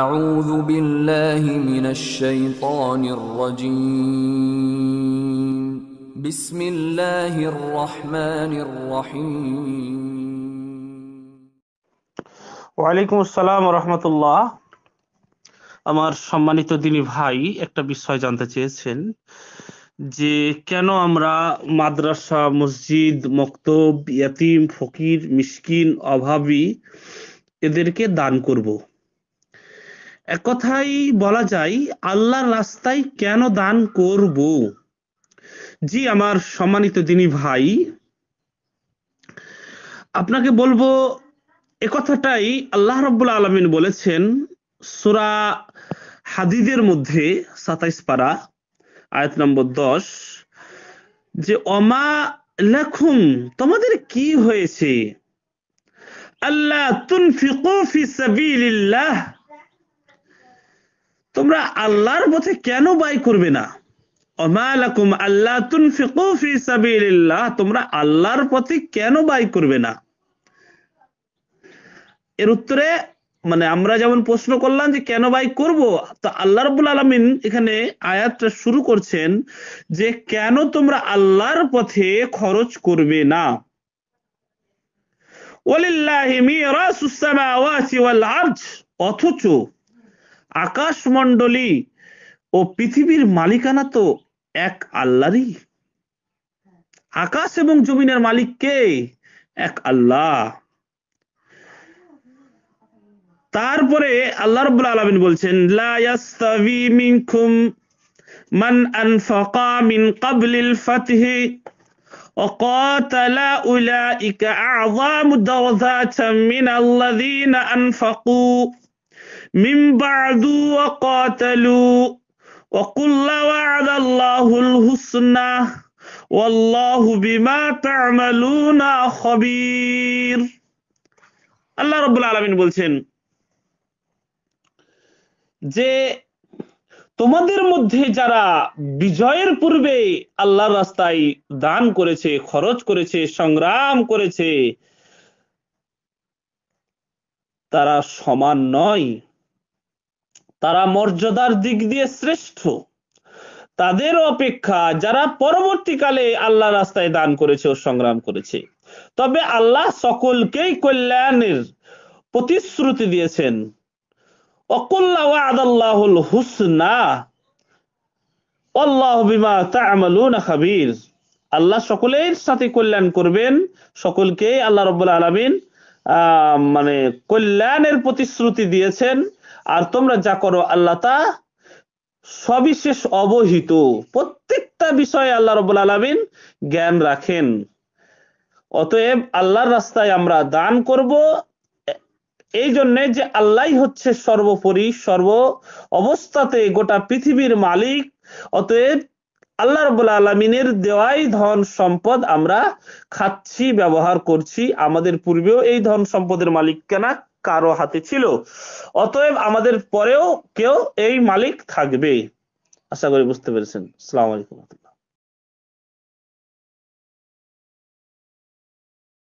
أعوذ بالله من الشيطان الرجيم بسم الله الرحمن الرحيم ওয়ালাইকুম আসসালাম রহমতুল্লাহ আমার সম্মানিত দিনী ভাই একটা বিষয় জানতে চেয়েছেন যে কেন আমরা মাদ্রাসা মসজিদ মক্তব ইয়াতিম ফকির মিসকিন অভাবী এদেরকে দান করবো এক কথাই বলা যায় আল্লাহর রাস্তায় কেন দান করব জি আমার সম্মানিত দিনী ভাই আপনাকে বলবো এ কথাটাই আল্লাহ রব্বুল আলমিন বলেছেন সুরা হাদিদের মধ্যে সাতাইশ পারা আয়াত নম্বর দশ যে অমা লেখুম তোমাদের কি হয়েছে আল্লাহ তুনফিকু ফি সাবিলিল্লাহ তোমরা আল্লাহর পথে কেন ব্যয় করবে না অমালাকুম আল্লাহ তোমরা আল্লাহর পথে কেন ব্যয় করবে না এর উত্তরে মানে আমরা যেমন প্রশ্ন করলাম যে কেন করব আল্লাহ রবুল আলমিন এখানে আয়াতটা শুরু করছেন যে কেন তোমরা আল্লাহর পথে খরচ করবে না অথচ আকাশমণ্ডলী ও পৃথিবীর মালিকানা তো এক আল্লাহরই আকাশ এবং জমিনের মালিক কে এক আল্লাহ তারপরে আল্লাহ রব্বুল আলমিন বলছেন লা ইয়াস্তাবি وقاتل أولئك أعظم درجات من الذين أنفقوا من بعد وقاتلوا وقل وعد الله الحسنى والله بما تعملون خبير আল্লাহ রব্বুল আলমিন বলছেন যে তোমাদের মধ্যে যারা বিজয়ের পূর্বে আল্লাহর রাস্তায় দান করেছে খরচ করেছে সংগ্রাম করেছে তারা সমান নয় তারা মর্যাদার দিক দিয়ে শ্রেষ্ঠ তাদের অপেক্ষা যারা পরবর্তীকালে আল্লাহ রাস্তায় দান করেছে ও সংগ্রাম করেছে তবে আল্লাহ সকলকেই কল্যাণের প্রতিশ্রুতি দিয়েছেন আল্লাহ সকলের সাথে কল্যাণ করবেন সকলকে আল্লাহ রব্বুল আহ মানে কল্যাণের প্রতিশ্রুতি দিয়েছেন আর তোমরা যা করো আল্লাহ তা সবিশেষ অবহিত প্রত্যেকটা বিষয়ে আল্লাহ রবুল আলমিন জ্ঞান রাখেন অতএব আল্লাহর রাস্তায় আমরা দান করব এই জন্য যে আল্লাহ হচ্ছে সর্বোপরি সর্ব অবস্থাতে গোটা পৃথিবীর মালিক অতএব আল্লাহ রবুল আলমিনের দেওয়াই ধন সম্পদ আমরা খাচ্ছি ব্যবহার করছি আমাদের পূর্বেও এই ধন সম্পদের মালিক কেনা কারো হাতে ছিল অতএব আমাদের পরেও কেউ এই মালিক থাকবে আশা করি বুঝতে পেরেছেন সালাম আলাইকুম